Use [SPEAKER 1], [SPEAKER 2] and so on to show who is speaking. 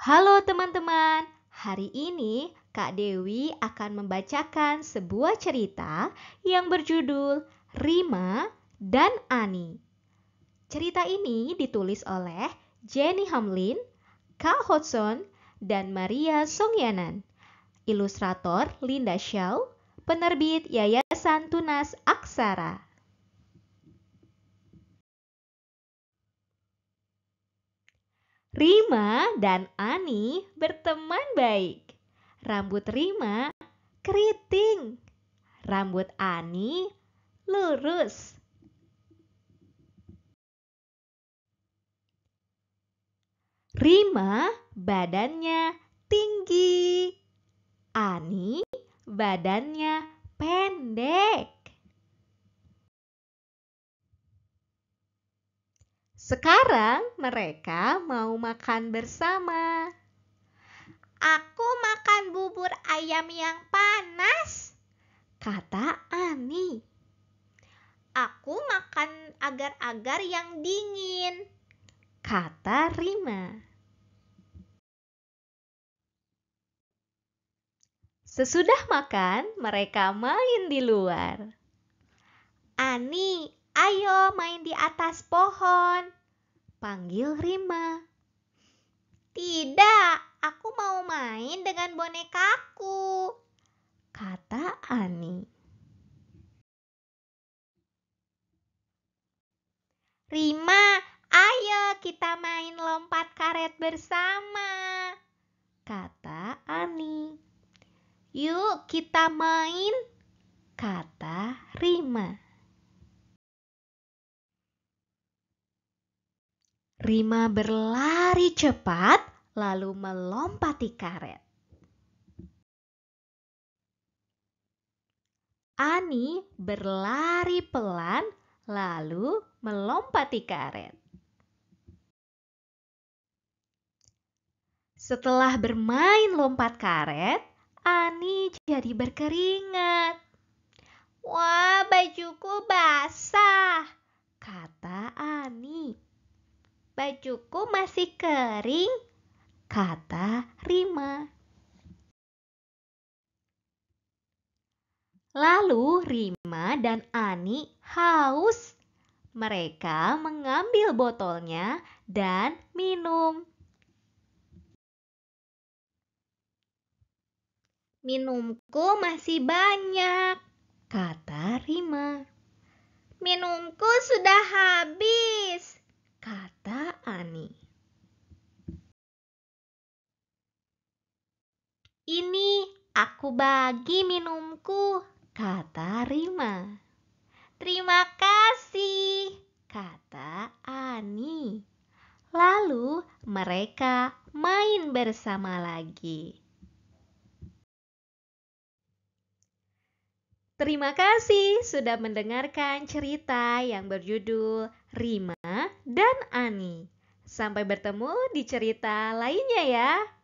[SPEAKER 1] Halo teman-teman, hari ini Kak Dewi akan membacakan sebuah cerita yang berjudul Rima dan Ani. Cerita ini ditulis oleh Jenny Hamlin, Kak Hodson, dan Maria Songyanan. Ilustrator Linda Shaw, penerbit Yayasan Tunas Aksara. Rima dan Ani berteman baik. Rambut Rima keriting, rambut Ani lurus. Rima badannya tinggi, Ani badannya pendek. Sekarang mereka mau makan bersama. Aku makan bubur ayam yang panas, kata Ani. Aku makan agar-agar yang dingin, kata Rima. Sesudah makan, mereka main di luar. Ani, ayo main di atas pohon, panggil Rima. Tidak, aku mau main dengan bonekaku, kata Ani. Rima, ayo kita main lompat karet bersama, kata Ani. Yuk kita main, kata Rima. Rima berlari cepat lalu melompati karet. Ani berlari pelan lalu melompati karet. Setelah bermain lompat karet, Ani jadi berkeringat. Wah, bajuku bajuku masih kering, kata Rima. Lalu Rima dan Ani haus. Mereka mengambil botolnya dan minum. Minumku masih banyak, kata Rima. Minumku sudah habis, kata Aku bagi minumku, kata Rima. Terima kasih, kata Ani. Lalu mereka main bersama lagi. Terima kasih sudah mendengarkan cerita yang berjudul Rima dan Ani. Sampai bertemu di cerita lainnya ya.